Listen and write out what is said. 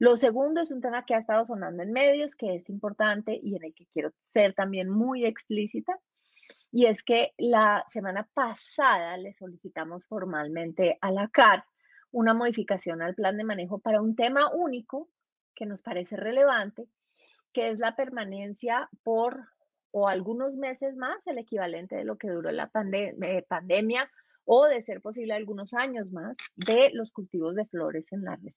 Lo segundo es un tema que ha estado sonando en medios, que es importante y en el que quiero ser también muy explícita, y es que la semana pasada le solicitamos formalmente a la CAR una modificación al plan de manejo para un tema único que nos parece relevante, que es la permanencia por o algunos meses más, el equivalente de lo que duró la eh, pandemia o de ser posible algunos años más de los cultivos de flores en la reserva.